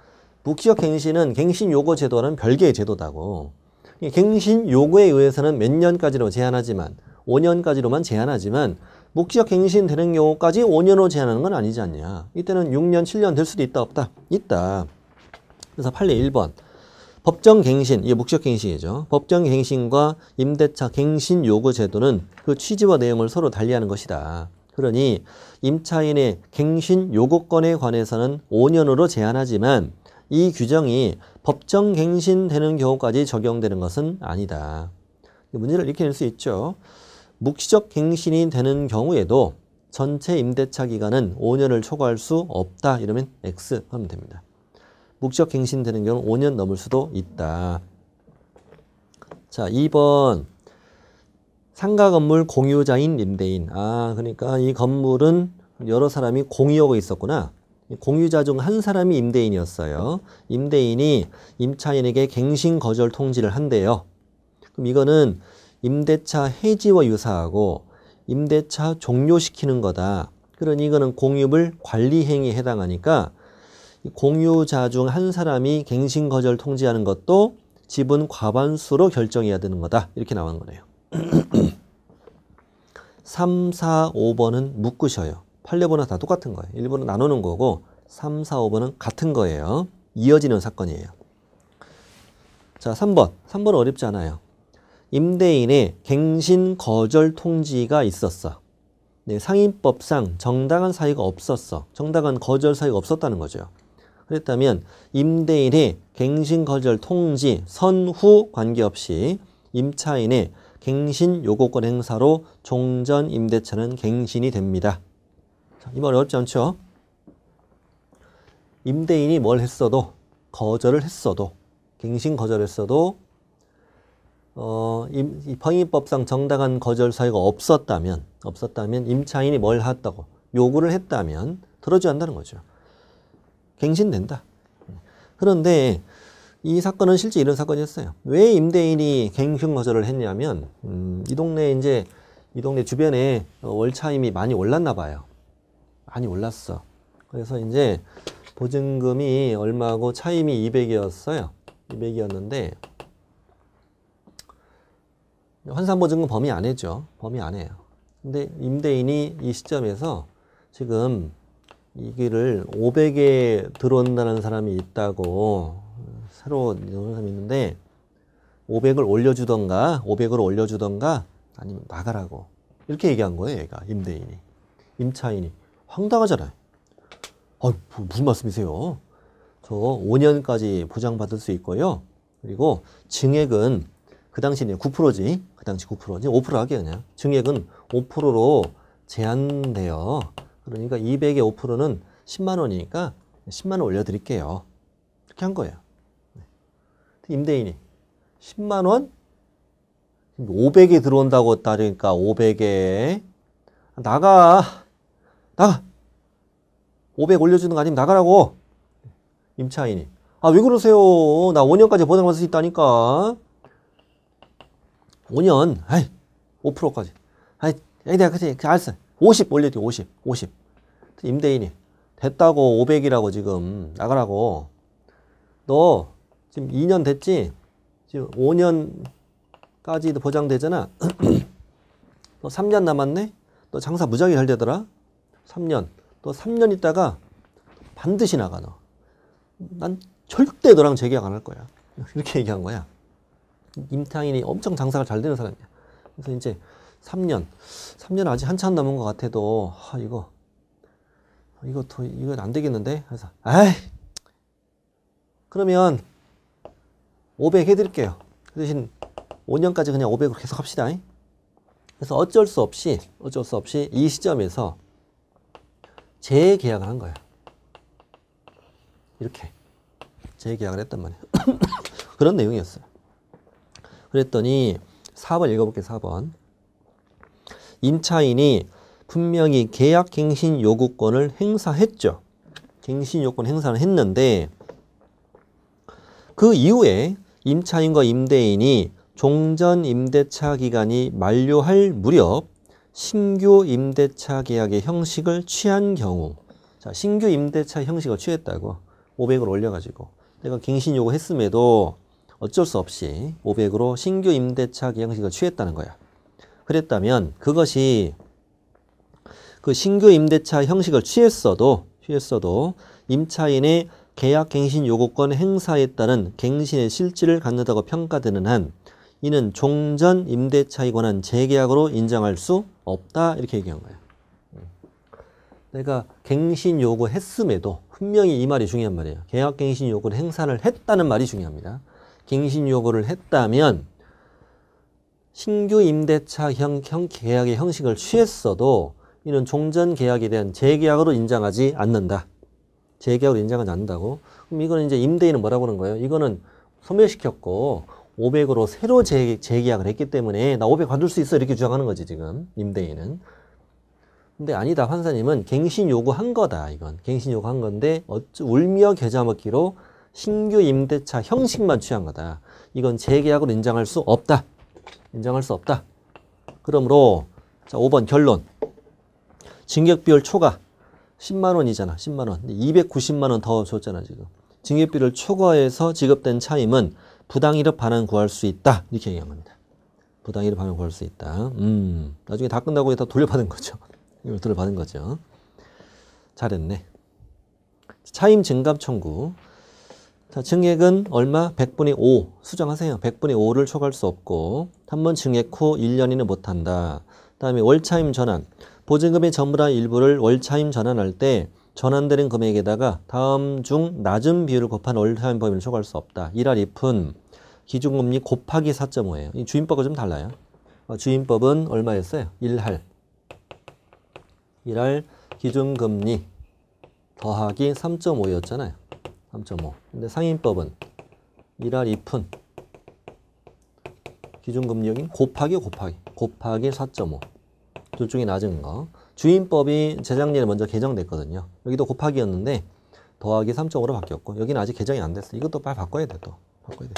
묵시적 갱신은 갱신 요구 제도는 별개의 제도다고. 그러니까 갱신 요구에 의해서는 몇 년까지로 제한하지만, 5년까지로만 제한하지만, 묵시적 갱신 되는 경우까지 5년 후 제한하는 건 아니지 않냐. 이때는 6년, 7년 될 수도 있다, 없다? 있다. 그래서 판례 1번. 법정갱신, 이게 묵시적갱신이죠. 법정갱신과 임대차 갱신 요구 제도는 그 취지와 내용을 서로 달리하는 것이다. 그러니 임차인의 갱신 요구권에 관해서는 5년으로 제한하지만 이 규정이 법정갱신되는 경우까지 적용되는 것은 아니다. 문제를 이렇게 낼 수 있죠. 묵시적 갱신이 되는 경우에도 전체 임대차 기간은 5년을 초과할 수 없다. 이러면 X 하면 됩니다. 묵적 갱신 되는 경우는 5년 넘을 수도 있다. 자, 2번. 상가 건물 공유자인 임대인. 아, 그러니까 이 건물은 여러 사람이 공유하고 있었구나. 공유자 중 한 사람이 임대인이었어요. 임대인이 임차인에게 갱신 거절 통지를 한대요. 그럼 이거는 임대차 해지와 유사하고 임대차 종료시키는 거다. 그러니 이거는 공유물 관리행위에 해당하니까 공유자 중 한 사람이 갱신 거절 통지하는 것도 지분 과반수로 결정해야 되는 거다. 이렇게 나온 거네요. 3, 4, 5번은 묶으셔요. 판례보나다 똑같은 거예요. 1번은 나누는 거고 3, 4, 5번은 같은 거예요. 이어지는 사건이에요. 자, 3번. 3번 어렵지 않아요. 임대인의 갱신 거절 통지가 있었어. 네, 상인법상 정당한 사유가 없었어. 정당한 거절 사유가 없었다는 거죠. 그랬다면 임대인의 갱신거절 통지 선후 관계없이 임차인의 갱신 요구권 행사로 종전 임대차는 갱신이 됩니다. 이 말 어렵지 않죠? 임대인이 뭘 했어도 거절을 했어도 갱신 거절했어도 어, 임, 평의법상 정당한 거절 사유가 없었다면 없었다면 임차인이 뭘 했다고 요구를 했다면 들어줘야 한다는 거죠. 갱신된다. 그런데 이 사건은 실제 이런 사건이었어요. 왜 임대인이 갱신 거절을 했냐면 음, 이 동네 이제 이 동네 주변에 어, 월차임이 많이 올랐나 봐요. 많이 올랐어. 그래서 이제 보증금이 얼마고 차임이 200이었어요. 200이었는데 환산보증금 범위 안했죠 범위 안 해요. 근데 임대인이 이 시점에서 지금 이기를 500에 들어온다는 사람이 있다고 새로 이런 사람이 있는데 500을 올려주던가 500으로 올려주던가 아니면 나가라고 이렇게 얘기한 거예요 얘가 임대인이 임차인이 황당하잖아요 아 무슨 말씀이세요 저 5년까지 보장받을 수 있고요 그리고 증액은 그당시 9%지 그 당시 9%지 5% 그 하게 그냥 증액은 5%로 제한돼요 그러니까 200에 5%는 10만 원이니까 10만 원 올려드릴게요. 이렇게 한 거예요. 네. 임대인이 10만 원 500에 들어온다고 따르니까 500에 나가 나가 500 올려주는 거 아니면 나가라고 임차인이 아왜 그러세요 나 5년까지 보장받을 수 있다니까 5년 아이 5%까지 아이 내가 그때 그 알았어 50 올려줘 50 50 임대인이 됐다고 500이라고 지금 나가라고 너 지금 2년 됐지? 지금 5년까지도 보장되잖아 너 3년 남았네? 너 장사 무작위 잘되더라 3년 너 3년 있다가 반드시 나가 너. 난 절대 너랑 재계약 안 할 거야. 이렇게 얘기한 거야. 임탕인이 엄청 장사가 잘 되는 사람이야. 그래서 이제 3년, 3년 아직 한참 남은 것 같아도 아 이거 이거 더 이건 안 되겠는데 그래서 아이 그러면 500 해드릴게요 그 대신 5년까지 그냥 500으로 계속 합시다 그래서 어쩔 수 없이 어쩔 수 없이 이 시점에서 재계약을 한 거예요 이렇게 재계약을 했단 말이에요 그런 내용이었어요 그랬더니 4번 읽어볼게요 4번 임차인이 분명히 계약갱신 요구권을 행사했죠. 갱신 요건 행사를 했는데 그 이후에 임차인과 임대인이 종전 임대차 기간이 만료할 무렵 신규 임대차 계약의 형식을 취한 경우 자 신규 임대차 형식을 취했다고 500을 올려가지고 내가 갱신 요구했음에도 어쩔 수 없이 500으로 신규 임대차 계약식을 취했다는 거야. 그랬다면 그것이 그 신규 임대차 형식을 취했어도 취했어도 임차인의 계약 갱신 요구권 행사에 따른 갱신의 실질을 갖는다고 평가되는 한 이는 종전 임대차에 관한 재계약으로 인정할 수 없다 이렇게 얘기한 거예요. 내가 갱신 요구했음에도 분명히 이 말이 중요한 말이에요. 계약 갱신 요구를 행사를 했다는 말이 중요합니다. 갱신 요구를 했다면 신규 임대차 형, 형 계약의 형식을 취했어도 이는 종전 계약에 대한 재계약으로 인정하지 않는다. 재계약으로 인정하지 않는다고. 그럼 이거는 이제 임대인은 뭐라고 하는 거예요? 이거는 소멸시켰고 500으로 새로 재, 계약을 했기 때문에 나 500 받을 수 있어 이렇게 주장하는 거지 지금 임대인은. 근데 아니다 환사님은 갱신 요구한 거다 이건 갱신 요구한 건데 어쭈 울며 겨자 먹기로 신규 임대차 형식만 취한 거다. 이건 재계약으로 인정할 수 없다. 인정할 수 없다. 그러므로 자 5번 결론 징역비율 초과 10만 원이잖아. 10만 원. 290만 원 더 줬잖아, 지금. 징역비를 초과해서 지급된 차임은 부당이득 반환 구할 수 있다. 이렇게 얘기한 겁니다. 부당이득 반환 구할 수 있다. 음. 나중에 다 끝나고 다 돌려받은 거죠. 이걸 돌려받은 거죠. 잘했네. 차임 증감 청구. 자, 증액은 얼마? 100분의 5. 수정하세요. 100분의 5를 초과할 수 없고, 한 번 증액 후 1년이는 못한다. 다음에 월차임 전환. 보증금의 전부나 일부를 월차임 전환할 때 전환되는 금액에다가 다음 중 낮은 비율을 곱한 월차임 범위를 초과할 수 없다. 1할 2푼 기준금리 곱하기 4.5예요. 주임법과 좀 달라요. 어, 주임법은 얼마였어요? 1할 1할 기준금리 더하기 3.5였잖아요. 3.5. 근데 상임법은 1할 2푼 기준금리 여긴 곱하기 곱하기 곱하기 4.5둘 중에 낮은 거. 주임법이 재작년에 먼저 개정됐거든요. 여기도 곱하기였는데 더하기 3.5로 바뀌었고 여기는 아직 개정이 안 됐어. 이것도 빨리 바꿔야 돼 또. 바꿔야 돼.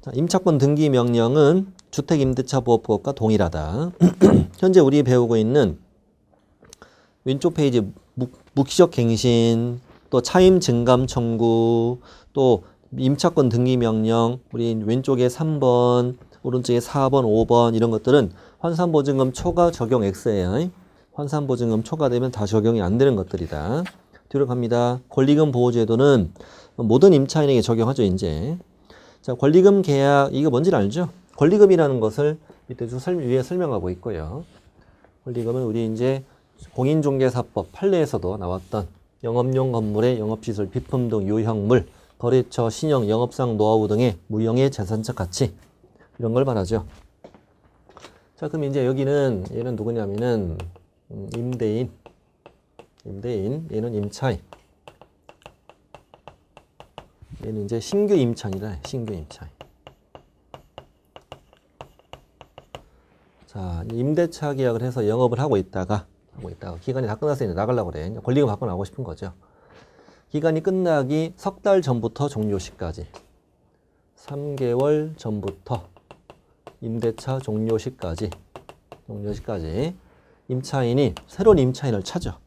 자, 임차권 등기 명령은 주택임대차보호법과 동일하다. 현재 우리 배우고 있는 왼쪽 페이지 묵시적 갱신, 또 차임 증감 청구, 또 임차권 등기 명령, 우리 왼쪽에 3번, 오른쪽에 4번, 5번 이런 것들은 환산보증금 초과 적용 X에 환산보증금 초과되면 다 적용이 안 되는 것들이다. 뒤로 갑니다. 권리금 보호제도는 모든 임차인에게 적용하죠, 이제. 자, 권리금 계약, 이거 뭔지 알죠? 권리금이라는 것을 밑에 좀 설, 위에 설명하고 있고요. 권리금은 우리 이제 공인중개사법 판례에서도 나왔던 영업용 건물의 영업시설, 비품 등 유형물, 거래처, 신형, 영업상 노하우 등의 무형의 재산적 가치 이런 걸 말하죠. 자, 그럼 이제 여기는 얘는 누구냐면은 음, 임대인, 임대인, 얘는 임차인. 얘는 이제 신규 임차인이다. 신규 임차인. 자, 임대차 계약을 해서 영업을 하고 있다가 하고 있다가 기간이 다 끝나서 이제 나가려고 그래. 권리금 받고 나가고 싶은 거죠. 기간이 끝나기 석 달 전부터 종료시까지 3개월 전부터 임대차 종료 시까지 종료 시까지 임차인이 새로운 임차인을 찾아.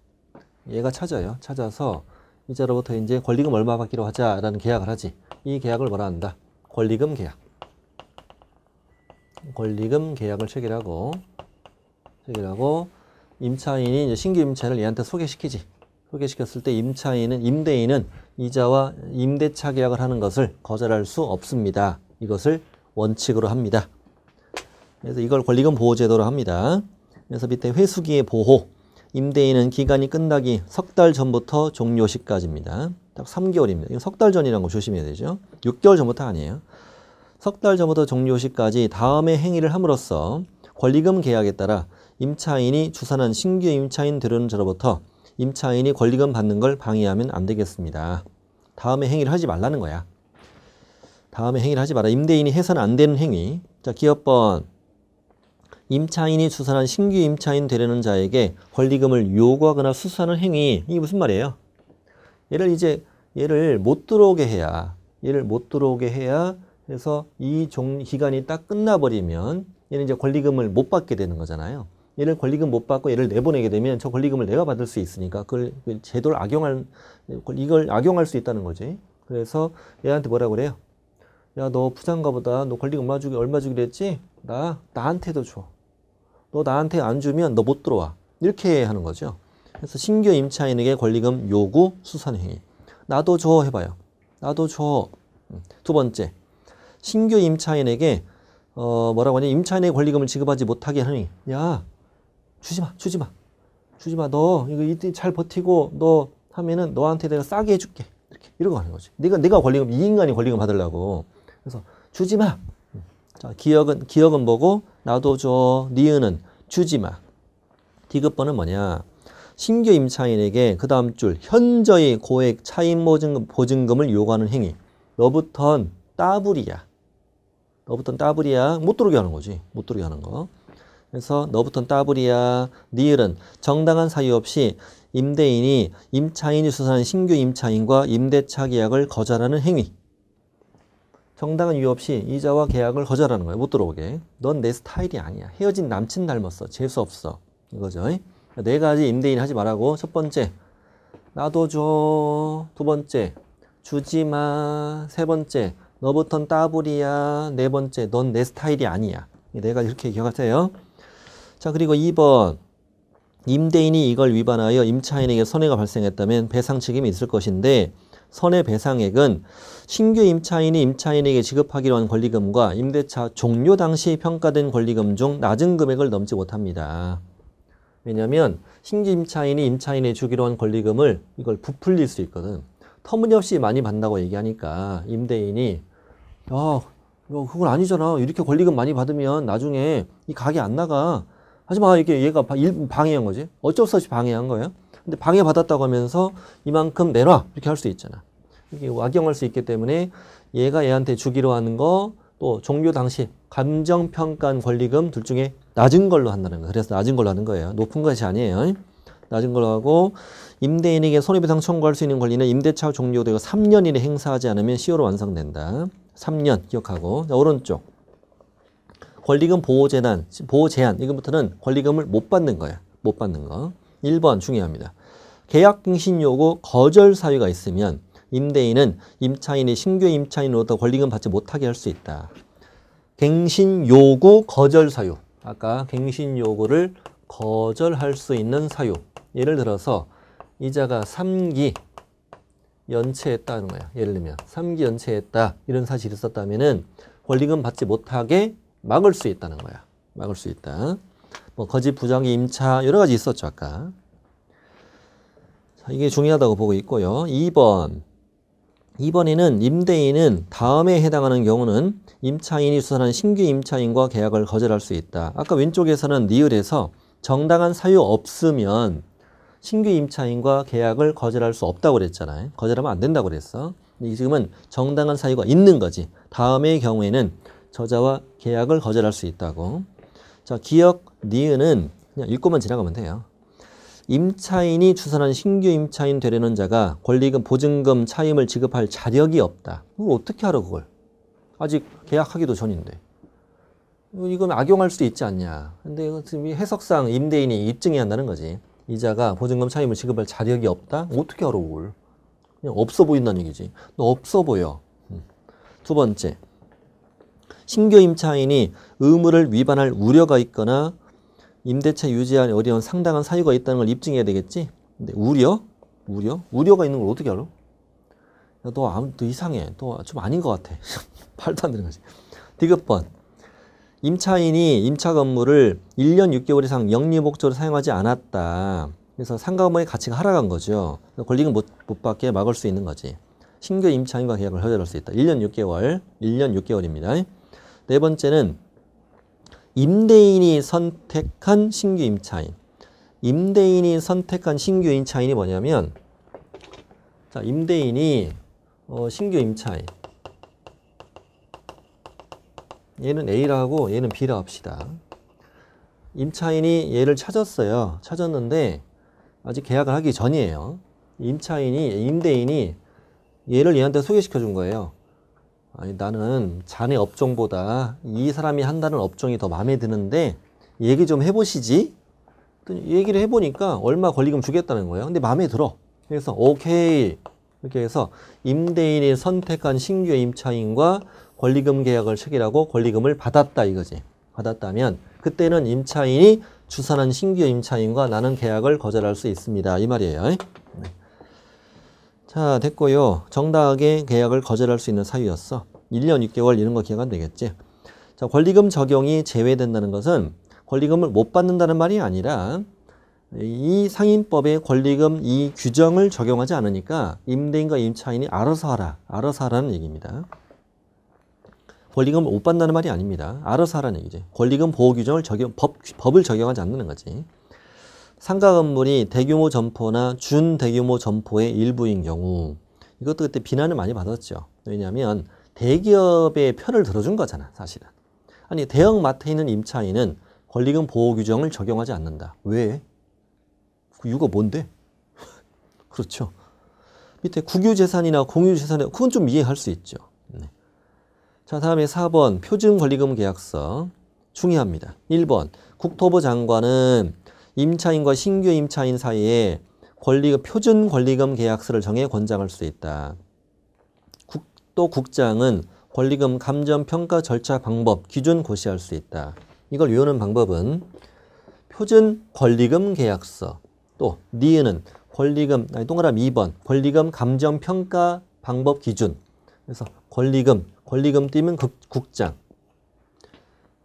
얘가 찾아요. 찾아서 이자로부터 이제 권리금 얼마 받기로 하자라는 계약을 하지. 이 계약을 뭐라 한다? 권리금 계약. 권리금 계약을 체결하고 체결하고 임차인이 이제 신규 임차인을 얘한테 소개시키지. 소개시켰을 때 임차인은 임대인은 이자와 임대차 계약을 하는 것을 거절할 수 없습니다. 이것을 원칙으로 합니다. 그래서 이걸 권리금 보호 제도로 합니다. 그래서 밑에 회수기의 보호. 임대인은 기간이 끝나기 석 달 전부터 종료 시까지입니다. 딱 3개월입니다. 이건 석달 전이라는 거 조심해야 되죠. 6개월 전부터 아니에요. 석 달 전부터 종료 시까지 다음의 행위를 함으로써 권리금 계약에 따라 임차인이 주산한 신규 임차인들은저로부터 임차인이 권리금 받는 걸 방해하면 안 되겠습니다. 다음에 행위를 하지 말라는 거야. 다음에 행위를 하지 마라. 임대인이 해선안 되는 행위. 자, 기업번 임차인이 수산한 신규 임차인 되려는 자에게 권리금을 요구하거나 수산을 행위 이게 무슨 말이에요? 얘를 이제 얘를 못 들어오게 해야 얘를 못 들어오게 해야 그래서 이 종 기간이 딱 끝나버리면 얘는 이제 권리금을 못 받게 되는 거잖아요. 얘를 권리금 못 받고 얘를 내보내게 되면 저 권리금을 내가 받을 수 있으니까 그걸 제도를 악용할 이걸 악용할 수 있다는 거지. 그래서 얘한테 뭐라 그래요? 야 너 부장가보다 너 권리금 얼마 주기 얼마 주기로 했지? 나 나한테도 줘. 너 나한테 안 주면 너 못 들어와. 이렇게 하는 거죠. 그래서 신규 임차인에게 권리금 요구 수산 행위. 나도 줘 해봐요. 나도 줘. 음. 두 번째, 신규 임차인에게 어 뭐라고 하냐 임차인의 권리금을 지급하지 못하게 하니 야 주지 마, 주지 마, 주지 마. 너 이거 이때 잘 버티고 너 하면은 너한테 내가 싸게 해줄게. 이렇게 이러고 하는 거지. 네가네가 권리금 이 인간이 권리금 받으려고. 그래서 주지 마. 음. 자 기억은 기억은 뭐고 나도 줘. 니은은 주지 마. 디귿번은 뭐냐? 신규 임차인에게 그 다음 줄 현저히 고액 차임 보증금, 을 요구하는 행위. 너부턴 따불이야 너부턴 따불이야못 들어오게 하는 거지. 못 들어오게 하는 거. 그래서 너부턴 따불이야니은은 정당한 사유 없이 임대인이 임차인이 수사한 신규 임차인과 임대차 계약을 거절하는 행위. 정당한 이유 없이 이자와 계약을 거절하는 거예요. 못 들어오게. 넌 내 스타일이 아니야. 헤어진 남친 닮았어. 재수 없어. 이거죠. 네 가지 임대인 하지 말라고. 첫 번째, 나도 줘. 두 번째, 주지 마. 세 번째, 너부턴 따블이야. 네 번째, 넌 내 스타일이 아니야. 내가 네 이렇게 기억하세요. 자, 그리고 2번. 임대인이 이걸 위반하여 임차인에게 손해가 발생했다면 배상 책임이 있을 것인데 손해 배상액은 신규 임차인이 임차인에게 지급하기로 한 권리금과 임대차 종료 당시 평가된 권리금 중 낮은 금액을 넘지 못합니다. 왜냐하면 신규 임차인이 임차인에 주기로 한 권리금을 이걸 부풀릴 수 있거든. 터무니없이 많이 받는다고 얘기하니까 임대인이 야, 야 그건 아니잖아. 이렇게 권리금 많이 받으면 나중에 이 가게 안 나가. 하지마 이게 얘가 방해한 거지. 어쩔 수 없이 방해한 거예요. 근데 방해받았다고 하면서 이만큼 내놔 이렇게 할 수 있잖아. 이게 악용할 수 있기 때문에 얘가 얘한테 주기로 하는 거 또 종료 당시 감정평가 권리금 둘 중에 낮은 걸로 한다는 거예요. 그래서 낮은 걸로 하는 거예요. 높은 것이 아니에요. 낮은 걸로 하고 임대인에게 손해배상 청구할 수 있는 권리는 임대차 종료되고 3년 이내 행사하지 않으면 시효로 완성된다. 3년 기억하고 자, 오른쪽 권리금 보호 재난 보호 제한 이금부터는 권리금을 못 받는 거예요. 못 받는 거. 1번 중요합니다. 계약 갱신 요구 거절 사유가 있으면 임대인은 임차인이 신규 임차인으로부터 권리금 받지 못하게 할 수 있다. 갱신 요구 거절 사유. 아까 갱신 요구를 거절할 수 있는 사유. 예를 들어서 이자가 3기 연체했다는 거야. 예를 들면 3기 연체했다. 이런 사실이 있었다면은 권리금 받지 못하게 막을 수 있다는 거야. 막을 수 있다. 뭐 거짓 부작위 임차 여러 가지 있었죠, 아까. 자, 이게 중요하다고 보고 있고요. 2번. 이번에는 임대인은 다음에 해당하는 경우는 임차인이 수선한 신규 임차인과 계약을 거절할 수 있다. 아까 왼쪽에서는 니을에서 정당한 사유 없으면 신규 임차인과 계약을 거절할 수 없다고 그랬잖아요. 거절하면 안 된다고 그랬어. 지금은 정당한 사유가 있는 거지. 다음의 경우에는 저자와 계약을 거절할 수 있다고. 자, 기억 니은은 그냥 읽고만 지나가면 돼요. 임차인이 추산한 신규 임차인 되려는 자가 권리금 보증금 차임을 지급할 자력이 없다. 그걸 어떻게 하라 그걸. 아직 계약하기도 전인데. 뭐 이건 악용할 수도 있지 않냐. 근데 해석상 임대인이 입증해야 한다는 거지. 이자가 보증금 차임을 지급할 자력이 없다? 어떻게 하러 올? 그냥 없어 보인다는 얘기지. 너 없어 보여. 음. 두 번째. 신규 임차인이 의무를 위반할 우려가 있거나 임대차 유지하기 어려운 상당한 사유가 있다는 걸 입증해야 되겠지? 근데 우려? 우려? 우려가 있는 걸 어떻게 알아? 야, 너, 아무, 너 이상해. 너 좀 아닌 것 같아. 팔도 안 되는 거지. 디귿번. 임차인이 임차 건물을 1년 6개월 이상 영리 목적으로 사용하지 않았다. 그래서 상가 건물의 가치가 하락한 거죠. 권리금 못, 못 받게 막을 수 있는 거지. 신규 임차인과 계약을 허용할 수 있다. 1년 6개월. 1년 6개월입니다. 네 번째는 임대인이 선택한 신규 임차인. 임대인이 선택한 신규 임차인이 뭐냐면 자, 임대인이 어, 신규 임차인. 얘는 A라고 얘는 B라 합시다. 임차인이 얘를 찾았어요. 찾았는데 아직 계약을 하기 전이에요. 임차인이 임대인이 얘를 얘한테 소개시켜 준 거예요. 아니, 나는 자네 업종보다 이 사람이 한다는 업종이 더 마음에 드는데 얘기 좀 해보시지. 얘기를 해보니까 얼마 권리금 주겠다는 거예요. 근데 마음에 들어. 그래서 오케이. 이렇게 해서 임대인이 선택한 신규 임차인과 권리금 계약을 체결하고 권리금을 받았다 이거지. 받았다면 그때는 임차인이 주선한 신규 임차인과 나는 계약을 거절할 수 있습니다. 이 말이에요. 자 됐고요. 정당하게 계약을 거절할 수 있는 사유였어. 1년 6개월 이런 거 기억 안 되겠지. 자 권리금 적용이 제외된다는 것은 권리금을 못 받는다는 말이 아니라 이상인법의 권리금 이 규정을 적용하지 않으니까 임대인과 임차인이 알아서 하라, 알아서 하라는 얘기입니다. 권리금을 못 받는다는 말이 아닙니다. 알아서 하라는 얘기지. 권리금 보호 규정을 적용, 법, 법을 적용하지 않는 거지. 상가 건물이 대규모 점포나 준 대규모 점포의 일부인 경우 이것도 그때 비난을 많이 받았죠. 왜냐하면 대기업의 편을 들어준 거잖아 사실은. 아니 대형마트에 있는 임차인은 권리금 보호 규정을 적용하지 않는다. 왜? 그 이유가 뭔데? 그렇죠. 밑에 국유재산이나 공유재산에 그건 좀 이해할 수 있죠. 네. 자 다음에 4번 표준권리금 계약서 중요합니다. 1번 국토부 장관은 임차인과 신규 임차인 사이에 권리 표준 권리금 계약서를 정해 권장할 수 있다. 국, 또 국장은 권리금 감정 평가 절차 방법 기준 고시할 수 있다. 이걸 외우는 방법은 표준 권리금 계약서 또 니은은 권리금 아니 동그라미 2번 권리금 감정 평가 방법 기준 그래서 권리금 권리금 띠면 국장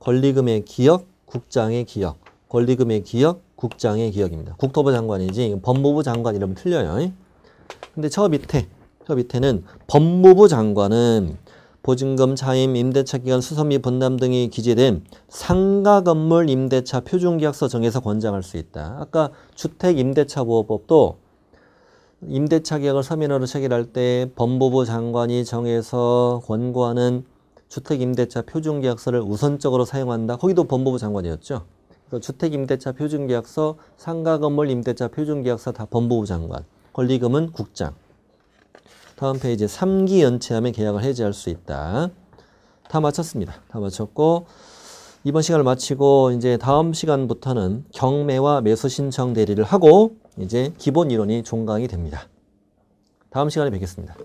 권리금의 기억 국장의 기억 권리금의 기억 국장의 기억입니다. 국토부 장관이지 법무부 장관 이름 틀려요. 근데 저 밑에 저 밑에는 법무부 장관은 보증금 차임, 임대차 기간, 수선비 분담 등이 기재된 상가 건물 임대차 표준계약서 정해서 권장할 수 있다. 아까 주택 임대차 보호법도 임대차 계약을 서면으로 체결할 때 법무부 장관이 정해서 권고하는 주택 임대차 표준계약서를 우선적으로 사용한다. 거기도 법무부 장관이었죠. 그 주택임대차 표준계약서, 상가건물 임대차 표준계약서 다 법무부 장관, 권리금은 국장. 다음 페이지 3기 연체하면 계약을 해지할 수 있다. 다 마쳤습니다. 다 마쳤고 이번 시간을 마치고 이제 다음 시간부터는 경매와 매수 신청 대리를 하고 이제 기본 이론이 종강이 됩니다. 다음 시간에 뵙겠습니다.